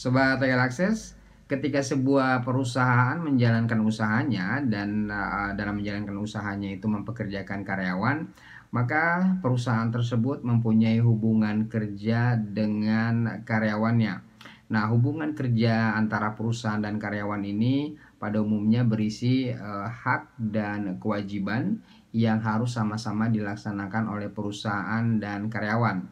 Sobat Royal Access, ketika sebuah perusahaan menjalankan usahanya dan uh, dalam menjalankan usahanya itu mempekerjakan karyawan, maka perusahaan tersebut mempunyai hubungan kerja dengan karyawannya. Nah, hubungan kerja antara perusahaan dan karyawan ini pada umumnya berisi uh, hak dan kewajiban yang harus sama-sama dilaksanakan oleh perusahaan dan karyawan.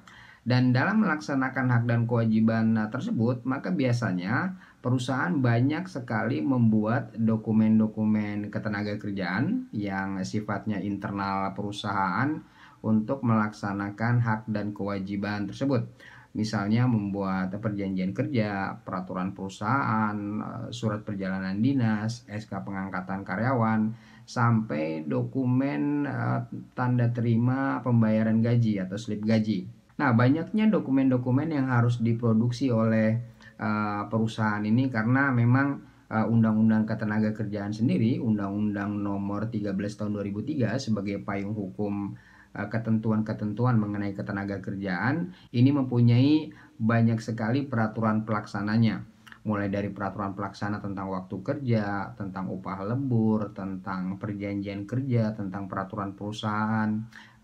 Dan dalam melaksanakan hak dan kewajiban eh, tersebut, maka biasanya perusahaan banyak sekali membuat dokumen-dokumen ketenaga kerjaan yang sifatnya internal perusahaan untuk melaksanakan hak dan kewajiban tersebut. Misalnya membuat perjanjian kerja, peraturan perusahaan, eh, surat perjalanan dinas, SK pengangkatan karyawan, sampai dokumen eh, tanda terima pembayaran gaji atau slip gaji. Nah, banyaknya dokumen-dokumen yang harus diproduksi oleh uh, perusahaan ini karena memang eh, Undang-Undang uh, Ketenaga Kerjaan sendiri, Undang-Undang Nomor 13 Tahun 2003 sebagai payung hukum ketentuan eh, ketentuan-ketentuan mengenai ketenaga kerjaan ini mempunyai banyak sekali peraturan pelaksananya mulai dari peraturan pelaksana tentang waktu kerja, tentang upah lembur, tentang perjanjian kerja, tentang peraturan perusahaan,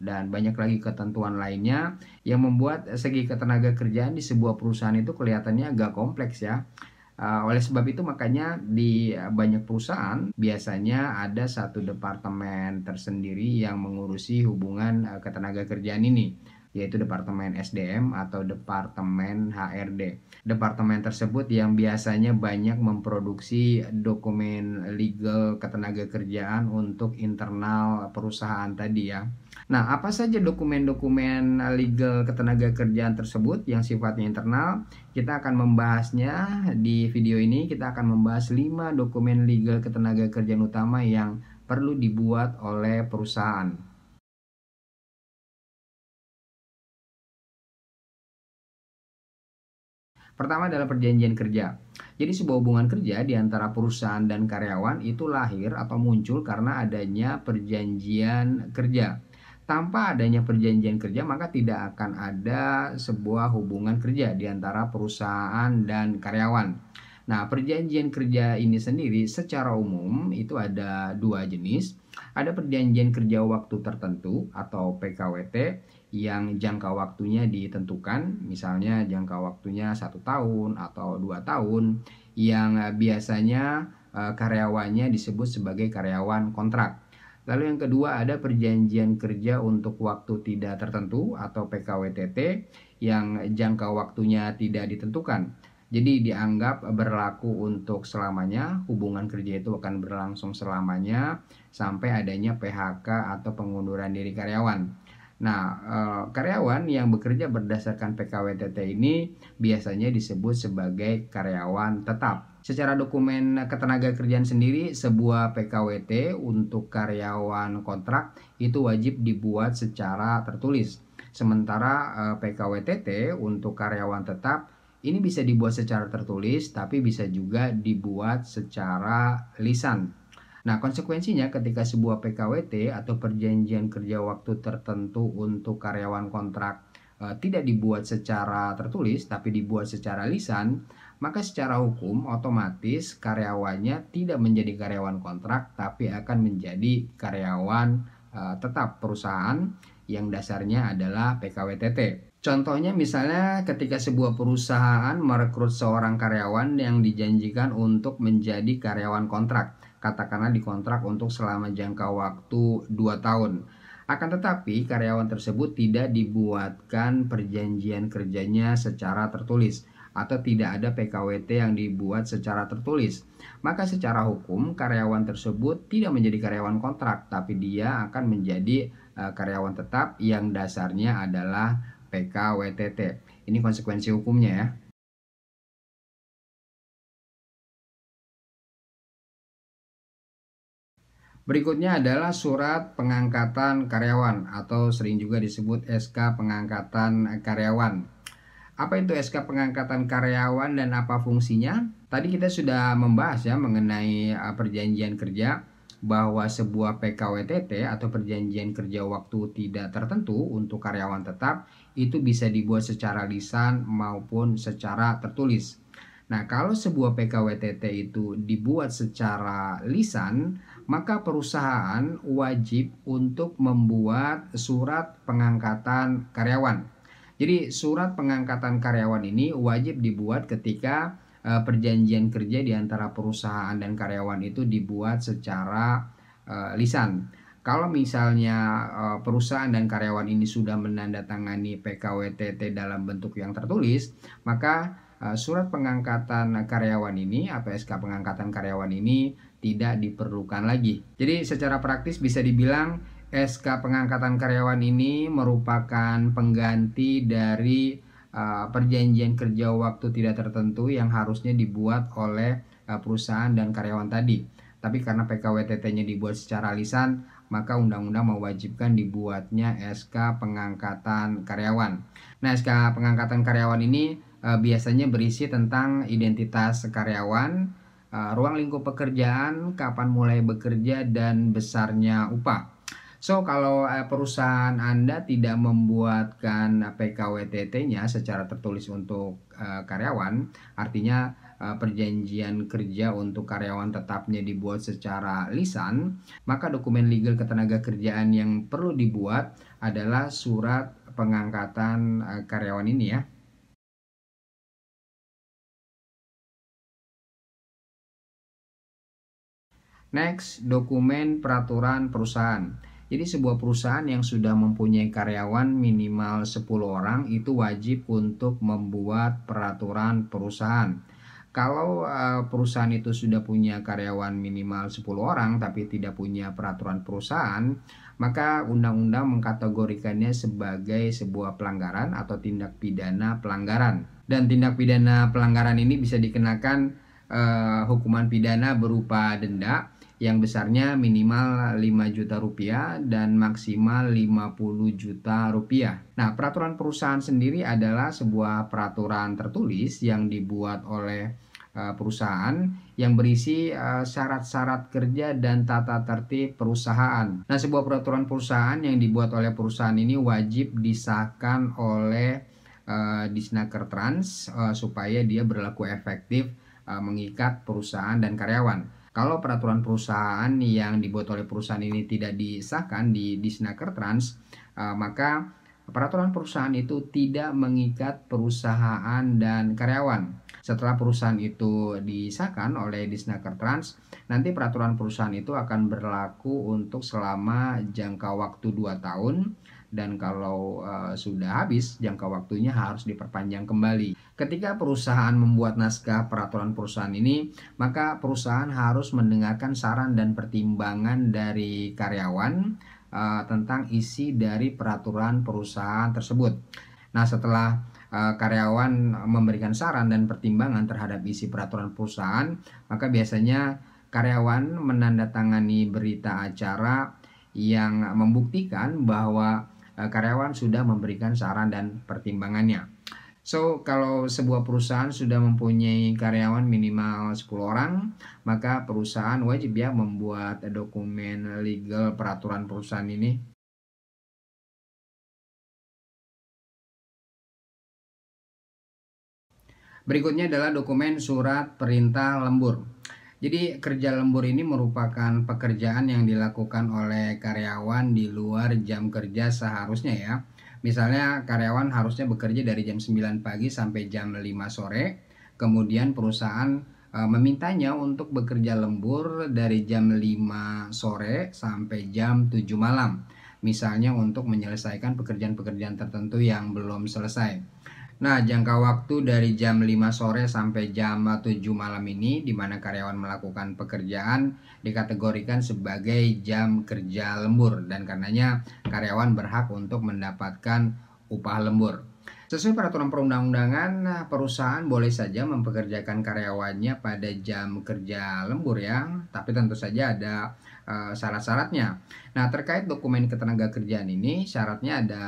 dan banyak lagi ketentuan lainnya yang membuat segi ketenaga kerjaan di sebuah perusahaan itu kelihatannya agak kompleks ya. Eh, oleh sebab itu makanya di banyak perusahaan biasanya ada satu departemen tersendiri yang mengurusi hubungan eh, ketenaga kerjaan ini yaitu Departemen SDM atau Departemen HRD. Departemen tersebut yang biasanya banyak memproduksi dokumen legal ketenaga kerjaan untuk internal perusahaan tadi ya. Nah, apa saja dokumen-dokumen legal ketenaga kerjaan tersebut yang sifatnya internal? Kita akan membahasnya di video ini. Kita akan membahas 5 dokumen legal ketenaga kerjaan utama yang perlu dibuat oleh perusahaan. Pertama adalah perjanjian kerja. Jadi sebuah hubungan kerja di antara perusahaan dan karyawan itu lahir atau muncul karena adanya perjanjian kerja. Tanpa adanya perjanjian kerja maka tidak akan ada sebuah hubungan kerja di antara perusahaan dan karyawan. Nah, perjanjian kerja ini sendiri secara umum itu ada dua jenis. Ada perjanjian kerja waktu tertentu atau PKWT yang jangka waktunya ditentukan, misalnya jangka waktunya satu tahun atau dua tahun, yang eh, biasanya eh, karyawannya disebut sebagai karyawan kontrak. Lalu yang kedua ada perjanjian kerja untuk waktu tidak tertentu atau PKWTT yang jangka waktunya tidak ditentukan. Jadi dianggap berlaku untuk selamanya, hubungan kerja itu akan berlangsung selamanya sampai adanya PHK atau pengunduran diri karyawan. Nah, eh, karyawan yang bekerja berdasarkan PKWTT ini biasanya disebut sebagai karyawan tetap. Secara dokumen ketenaga kerjaan sendiri, sebuah PKWT untuk karyawan kontrak itu wajib dibuat secara tertulis. Sementara eh, PKWTT untuk karyawan tetap ini bisa dibuat secara tertulis, tapi bisa juga dibuat secara lisan Nah, konsekuensinya ketika sebuah PKWT atau perjanjian kerja waktu tertentu untuk karyawan kontrak e, tidak dibuat secara tertulis tapi dibuat secara lisan, maka secara hukum otomatis karyawannya tidak menjadi karyawan kontrak tapi akan menjadi karyawan e, tetap perusahaan yang dasarnya adalah PKWTT. Contohnya misalnya ketika sebuah perusahaan merekrut seorang karyawan yang dijanjikan untuk menjadi karyawan kontrak katakanlah dikontrak untuk selama jangka waktu 2 tahun. Akan tetapi karyawan tersebut tidak dibuatkan perjanjian kerjanya secara tertulis atau tidak ada PKWT yang dibuat secara tertulis. Maka secara hukum karyawan tersebut tidak menjadi karyawan kontrak tapi dia akan menjadi eh, karyawan tetap yang dasarnya adalah PKWTT. Ini konsekuensi hukumnya ya. Berikutnya adalah surat pengangkatan karyawan atau sering juga disebut SK pengangkatan karyawan. Apa itu SK pengangkatan karyawan dan apa fungsinya? Tadi kita sudah membahas ya mengenai eh, perjanjian kerja bahwa sebuah PKWTT atau perjanjian kerja waktu tidak tertentu untuk karyawan tetap itu bisa dibuat secara lisan maupun secara tertulis. Nah, kalau sebuah PKWTT itu dibuat secara lisan, maka perusahaan wajib untuk membuat surat pengangkatan karyawan. Jadi, surat pengangkatan karyawan ini wajib dibuat ketika uh, perjanjian kerja di antara perusahaan dan karyawan itu dibuat secara uh, lisan. Kalau misalnya eh, perusahaan dan karyawan ini sudah menandatangani PKWTT dalam bentuk yang tertulis, maka Eh, surat pengangkatan karyawan ini atau SK pengangkatan karyawan ini tidak diperlukan lagi. Jadi secara praktis bisa dibilang SK pengangkatan karyawan ini merupakan pengganti dari eh, perjanjian kerja waktu tidak tertentu yang harusnya dibuat oleh eh, perusahaan dan karyawan tadi. Tapi karena PKWTT-nya dibuat secara lisan, maka undang-undang mewajibkan dibuatnya SK pengangkatan karyawan. Nah, SK pengangkatan karyawan ini uh, biasanya berisi tentang identitas karyawan, uh, ruang lingkup pekerjaan, kapan mulai bekerja dan besarnya upah. So kalau eh, perusahaan Anda tidak membuatkan PKWTT-nya secara tertulis untuk uh, karyawan, artinya perjanjian kerja untuk karyawan tetapnya dibuat secara lisan, maka dokumen legal ketenaga kerjaan yang perlu dibuat adalah surat pengangkatan karyawan ini ya Next, dokumen peraturan perusahaan. Jadi sebuah perusahaan yang sudah mempunyai karyawan minimal 10 orang itu wajib untuk membuat peraturan perusahaan. Kalau eh, perusahaan itu sudah punya karyawan minimal 10 orang tapi tidak punya peraturan perusahaan, maka undang-undang mengkategorikannya sebagai sebuah pelanggaran atau tindak pidana pelanggaran. Dan tindak pidana pelanggaran ini bisa dikenakan eh, hukuman pidana berupa denda yang besarnya minimal 5 juta rupiah dan maksimal 50 juta rupiah. Nah, peraturan perusahaan sendiri adalah sebuah peraturan tertulis yang dibuat oleh eh, perusahaan yang berisi eh, syarat-syarat kerja dan tata tertib perusahaan. Nah, sebuah peraturan perusahaan yang dibuat oleh perusahaan ini wajib disahkan oleh uh, Disnaker Trans supaya dia berlaku efektif mengikat perusahaan dan karyawan. Kalau peraturan perusahaan yang dibuat oleh perusahaan ini tidak disahkan di Disnaker Trans, uh, maka peraturan perusahaan itu tidak mengikat perusahaan dan karyawan. Setelah perusahaan itu disahkan oleh Disnaker Trans, nanti peraturan perusahaan itu akan berlaku untuk selama jangka waktu 2 tahun dan kalau uh, sudah habis jangka waktunya harus diperpanjang kembali. Ketika perusahaan membuat naskah peraturan perusahaan ini, maka perusahaan harus mendengarkan saran dan pertimbangan dari karyawan uh, tentang isi dari peraturan perusahaan tersebut. Nah, setelah eh, karyawan memberikan saran dan pertimbangan terhadap isi peraturan perusahaan, maka biasanya karyawan menandatangani berita acara yang membuktikan bahwa eh, karyawan sudah memberikan saran dan pertimbangannya. So, kalau sebuah perusahaan sudah mempunyai karyawan minimal 10 orang, maka perusahaan wajib ya membuat dokumen legal peraturan perusahaan ini. Berikutnya adalah dokumen surat perintah lembur. Jadi kerja lembur ini merupakan pekerjaan yang dilakukan oleh karyawan di luar jam kerja seharusnya ya Misalnya karyawan harusnya bekerja dari jam 9 pagi sampai jam 5 sore, kemudian perusahaan e, memintanya untuk bekerja lembur dari jam 5 sore sampai jam 7 malam. Misalnya untuk menyelesaikan pekerjaan-pekerjaan tertentu yang belum selesai. Nah, jangka waktu dari jam 5 sore sampai jam 7 malam ini di mana karyawan melakukan pekerjaan dikategorikan sebagai jam kerja lembur dan karenanya karyawan berhak untuk mendapatkan upah lembur. Sesuai peraturan perundang-undangan, nah, perusahaan boleh saja mempekerjakan karyawannya pada jam kerja lembur ya, tapi tentu saja ada uh, syarat-syaratnya. Nah, terkait dokumen ketenaga kerjaan ini, syaratnya ada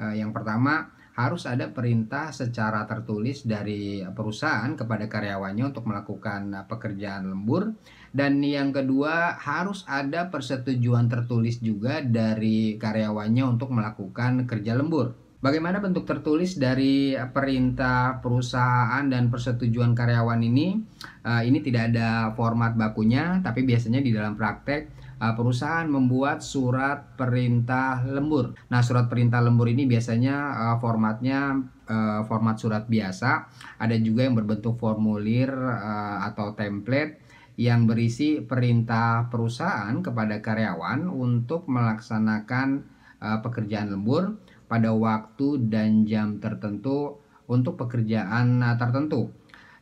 uh, yang pertama harus ada perintah secara tertulis dari perusahaan kepada karyawannya untuk melakukan eh, pekerjaan lembur dan yang kedua harus ada persetujuan tertulis juga dari karyawannya untuk melakukan kerja lembur. Bagaimana bentuk tertulis dari eh, perintah perusahaan dan persetujuan karyawan ini? Eh, ini tidak ada format bakunya, tapi biasanya di dalam praktek Ah, perusahaan membuat surat perintah lembur. Nah, surat perintah lembur ini biasanya ah, formatnya eh, format surat biasa, ada juga yang berbentuk formulir ah, atau template yang berisi perintah perusahaan kepada karyawan untuk melaksanakan pekerjaan lembur pada waktu dan jam tertentu untuk pekerjaan tertentu.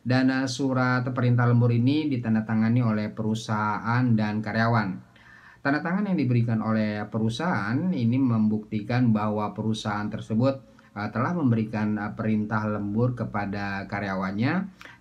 Dan surat perintah lembur ini ditandatangani oleh perusahaan dan karyawan. Tanda tangan yang diberikan oleh perusahaan ini membuktikan bahwa perusahaan tersebut eh, telah memberikan eh, perintah lembur kepada karyawannya.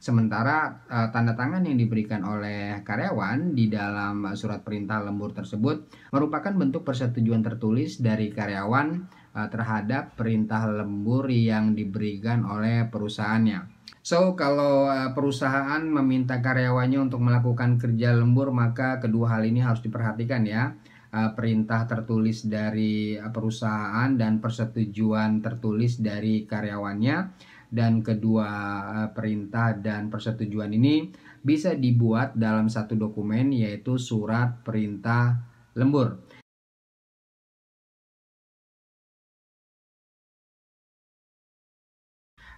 Sementara eh, tanda tangan yang diberikan oleh karyawan di dalam surat perintah lembur tersebut merupakan bentuk persetujuan tertulis dari karyawan terhadap perintah lembur yang diberikan oleh perusahaannya. So, kalau eh, perusahaan meminta karyawannya untuk melakukan kerja lembur, maka kedua hal ini harus diperhatikan ya. Eh, perintah tertulis dari eh, perusahaan dan persetujuan tertulis dari karyawannya dan kedua perintah dan persetujuan ini bisa dibuat dalam satu dokumen yaitu surat perintah lembur.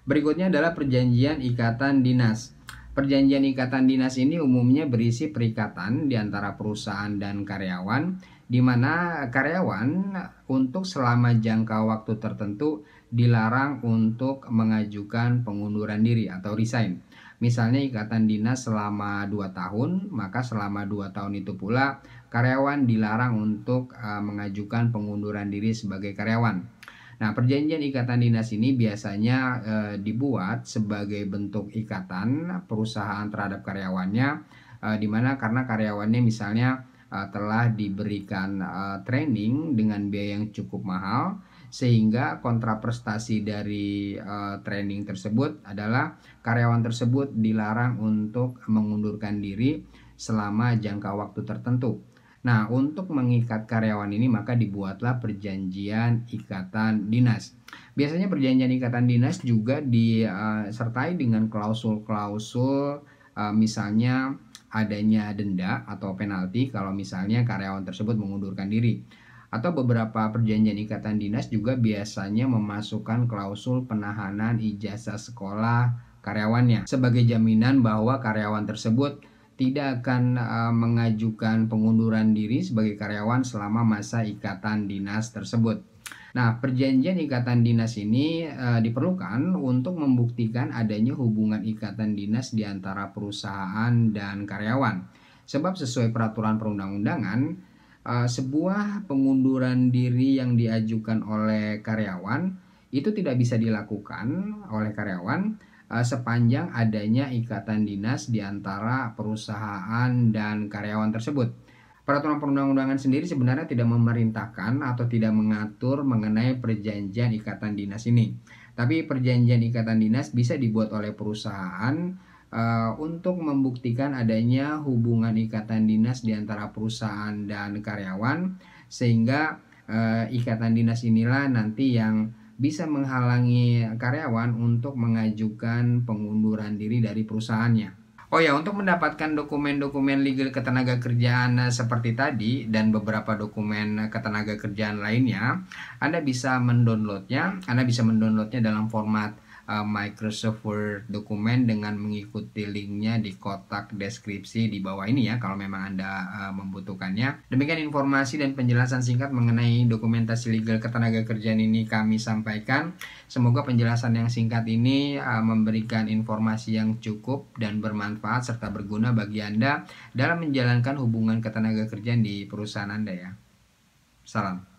Berikutnya adalah perjanjian ikatan dinas. Perjanjian ikatan dinas ini umumnya berisi perikatan di antara perusahaan dan karyawan, di mana karyawan untuk selama jangka waktu tertentu dilarang untuk mengajukan pengunduran diri atau resign. Misalnya ikatan dinas selama 2 tahun, maka selama 2 tahun itu pula karyawan dilarang untuk eh, mengajukan pengunduran diri sebagai karyawan. Nah, perjanjian ikatan dinas ini biasanya e, dibuat sebagai bentuk ikatan perusahaan terhadap karyawannya, e, di mana karena karyawannya misalnya e, telah diberikan e, training dengan biaya yang cukup mahal, sehingga kontraprestasi dari e, training tersebut adalah karyawan tersebut dilarang untuk mengundurkan diri selama jangka waktu tertentu. Nah, untuk mengikat karyawan ini maka dibuatlah perjanjian ikatan dinas. Biasanya perjanjian ikatan dinas juga disertai eh, dengan klausul-klausul eh, misalnya adanya denda atau penalti kalau misalnya karyawan tersebut mengundurkan diri. Atau beberapa perjanjian ikatan dinas juga biasanya memasukkan klausul penahanan ijazah sekolah karyawannya sebagai jaminan bahwa karyawan tersebut tidak akan uh, mengajukan pengunduran diri sebagai karyawan selama masa ikatan dinas tersebut. Nah, perjanjian ikatan dinas ini e, diperlukan untuk membuktikan adanya hubungan ikatan dinas di antara perusahaan dan karyawan. Sebab sesuai peraturan perundang-undangan, e, sebuah pengunduran diri yang diajukan oleh karyawan itu tidak bisa dilakukan oleh karyawan Eh, sepanjang adanya ikatan dinas di antara perusahaan dan karyawan tersebut. Peraturan perundang-undangan sendiri sebenarnya tidak memerintahkan atau tidak mengatur mengenai perjanjian ikatan dinas ini. Tapi perjanjian ikatan dinas bisa dibuat oleh perusahaan uh, untuk membuktikan adanya hubungan ikatan dinas di antara perusahaan dan karyawan sehingga uh, ikatan dinas inilah nanti yang bisa menghalangi karyawan untuk mengajukan pengunduran diri dari perusahaannya. Oh ya, untuk mendapatkan dokumen-dokumen legal ketenaga kerjaan eh, seperti tadi dan beberapa dokumen eh, ketenaga kerjaan lainnya, Anda bisa mendownloadnya. Anda bisa mendownloadnya dalam format uh, Microsoft Word dokumen dengan mengikuti linknya di kotak deskripsi di bawah ini ya kalau memang Anda uh, membutuhkannya. Demikian informasi dan penjelasan singkat mengenai dokumentasi legal ketenaga kerjaan ini kami sampaikan. Semoga penjelasan yang singkat ini uh, memberikan informasi yang cukup dan bermanfaat serta berguna bagi Anda dalam menjalankan hubungan ketenaga kerjaan di perusahaan Anda ya. Salam.